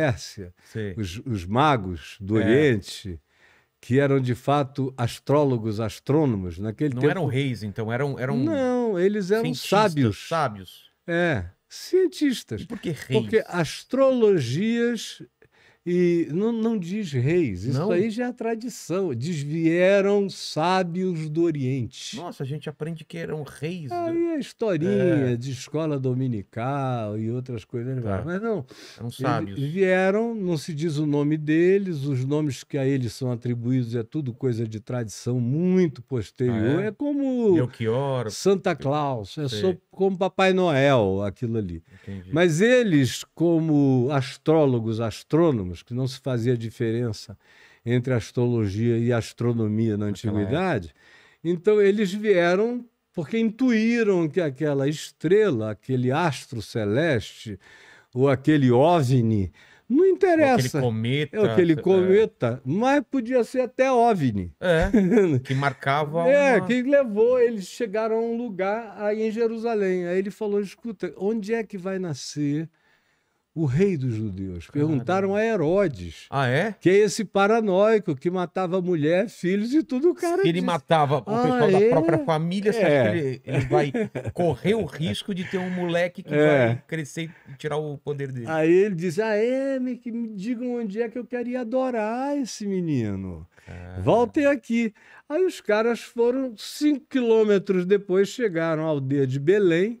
Pérsia, os, os, magos do é. Oriente, que eram de fato astrólogos, astrônomos naquele não tempo. Não eram reis, então eram eram não, eles eram sábios, sábios. É, cientistas. E por que reis? Porque astrologias e não, não diz reis, isso não. aí já é tradição. Desvieram sábios do Oriente. Nossa, a gente aprende que eram reis. Aí né? a historinha é. de escola dominical e outras coisas. Né? Tá. Mas não. Eram sábios. Eles vieram, não se diz o nome deles, os nomes que a eles são atribuídos é tudo coisa de tradição muito posterior. Ah, é? é como. Melchior. Santa Claus. É só como Papai Noel, aquilo ali. Entendi. Mas eles, como astrólogos, astrônomos, que não se fazia diferença entre astrologia e astronomia na antiguidade, então eles vieram porque intuíram que aquela estrela, aquele astro celeste ou aquele OVNI não interessa. Aquele cometa. É aquele cometa, é... mas podia ser até OVNI. É, que marcava é, uma... É, que levou, eles chegaram a um lugar aí em Jerusalém. Aí ele falou, escuta, onde é que vai nascer o rei dos judeus. Perguntaram a Herodes. Ah, é? Que é esse paranoico que matava mulher, filhos e tudo o cara. ele disse, matava o ah, pessoal da é? própria família, você é. acha que ele, ele, vai correr o risco de ter um moleque que é. vai crescer e tirar o poder dele? Aí ele disse: Ah, é, me, que me digam onde é que eu queria adorar esse menino. Ah. Voltem aqui. Aí os caras foram cinco quilômetros depois, chegaram à aldeia de Belém.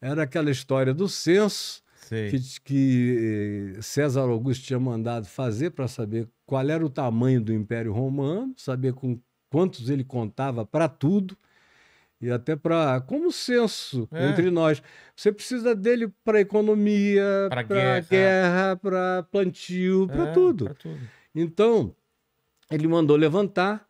Era aquela história do censo que, que, eh, César Augusto tinha mandado fazer para saber qual era o tamanho do Império Romano, saber com quantos ele contava para tudo e até para como senso é. entre nós. Você precisa dele para economia, para guerra, para plantio, é, para tudo. tudo. Então ele mandou levantar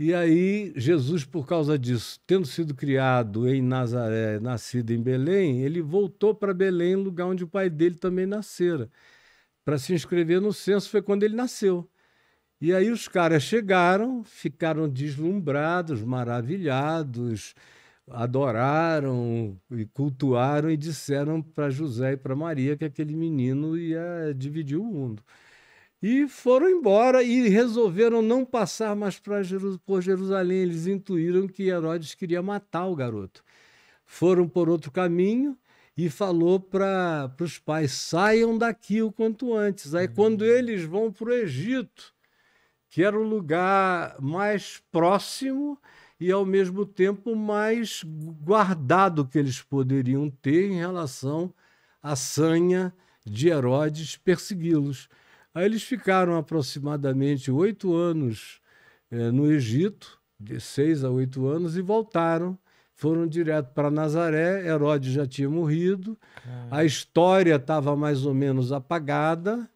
e aí, Jesus, por causa disso, tendo sido criado em Nazaré, nascido em Belém, ele voltou para Belém, lugar onde o pai dele também nascera. Para se inscrever no censo foi quando ele nasceu. E aí os caras chegaram, ficaram deslumbrados, maravilhados, adoraram e cultuaram e disseram para José e para Maria que aquele menino ia dividir o mundo. E foram embora e resolveram não passar mais por Jerusalém. Eles intuíram que Herodes queria matar o garoto. Foram por outro caminho e falou para os pais: saiam daqui o quanto antes. Aí, uhum. quando hum. eles vão para o Egito, que era o lugar mais próximo e, ao mesmo tempo, mais guardado que eles poderiam ter em relação à sanha de Herodes persegui-los. Aí eles ficaram aproximadamente oito anos eh, no Egito, de seis a oito anos, e voltaram. Foram direto para Nazaré, Herodes já tinha morrido, a história estava mais ou menos apagada,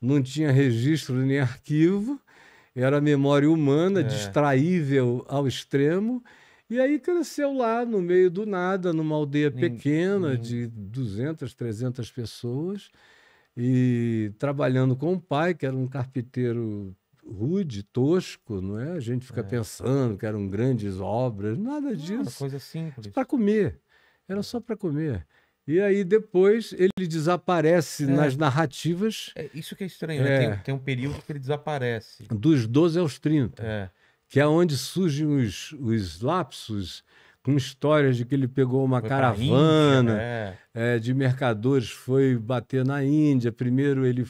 não tinha registro nem arquivo, era memória humana, é. distraível ao extremo. E aí cresceu lá, no meio do nada, numa aldeia pequena, de 200, 300 pessoas e trabalhando com o pai, que era um carpinteiro rude, tosco, não é? A gente fica é. pensando que eram grandes obras, nada disso. Não, coisa simples. Para comer. Era é. só para comer. E aí depois ele desaparece é. nas narrativas. É isso que é estranho, né? é. Né? Tem, tem, um período que ele desaparece. Dos 12 aos 30. É. Que é onde surgem os, os lapsos com histórias de que ele pegou uma foi caravana Índia, né? é, de mercadores, foi bater na Índia. Primeiro ele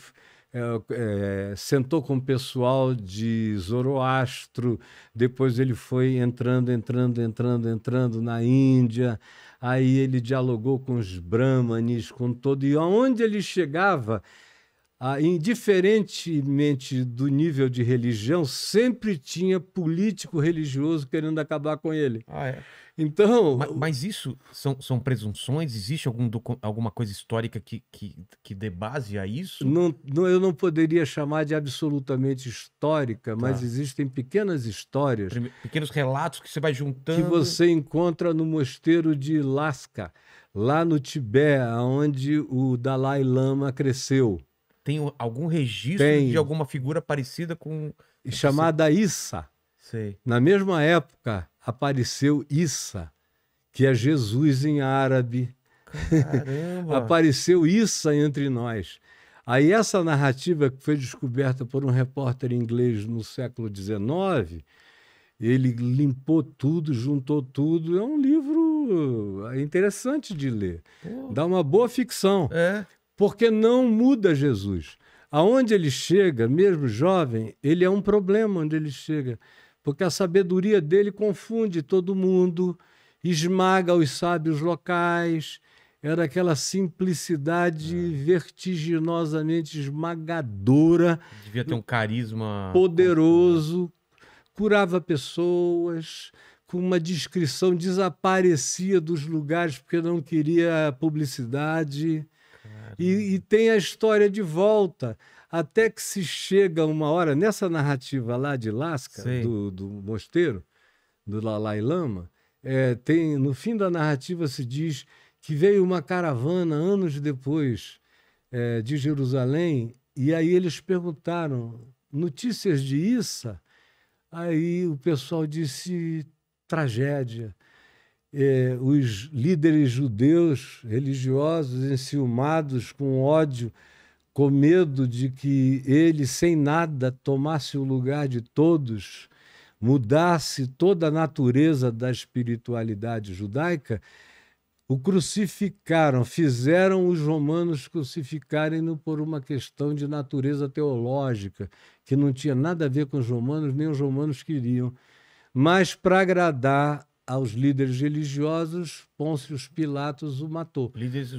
é, é, sentou com o pessoal de Zoroastro, depois ele foi entrando, entrando, entrando, entrando na Índia, aí ele dialogou com os brahmanes, com todo, e aonde ele chegava, ah, indiferentemente do nível de religião, sempre tinha político religioso querendo acabar com ele. Ah, é. Então. Mas, mas, isso são, são presunções? Existe algum alguma coisa histórica que, que, que dê base a isso? Não, não, eu não poderia chamar de absolutamente histórica, tá. mas existem pequenas histórias. Prime... Pequenos relatos que você vai juntando. Que você encontra no mosteiro de Lasca, lá no Tibete, onde o Dalai Lama cresceu. Tem algum registro Tem. de alguma figura parecida com. E chamada Issa. Sei. Na mesma época apareceu Issa, que é Jesus em árabe. Caramba! apareceu Issa entre nós. Aí essa narrativa que foi descoberta por um repórter inglês no século XIX, ele limpou tudo, juntou tudo. É um livro é interessante de ler. Pô. Dá uma boa ficção. É porque não muda Jesus. Aonde ele chega, mesmo jovem, ele é um problema onde ele chega, porque a sabedoria dele confunde todo mundo, esmaga os sábios locais. Era aquela simplicidade é. vertiginosamente esmagadora. Devia ter um carisma poderoso, curava pessoas, com uma descrição desaparecia dos lugares porque não queria publicidade e, e tem a história de volta até que se chega uma hora, nessa narrativa lá de Lasca, do, do, mosteiro, do Lalai Lama, é, tem, no fim da narrativa se diz que veio uma caravana anos depois é, de Jerusalém, e aí eles perguntaram notícias de Issa, aí o pessoal disse tragédia eh, os líderes judeus religiosos enciumados com ódio, com medo de que ele, sem nada, tomasse o lugar de todos, mudasse toda a natureza da espiritualidade judaica, o crucificaram, fizeram os romanos crucificarem-no por uma questão de natureza teológica, que não tinha nada a ver com os romanos, nem os romanos queriam, mas para agradar aos líderes religiosos, Pôncio Pilatos o matou. Líderes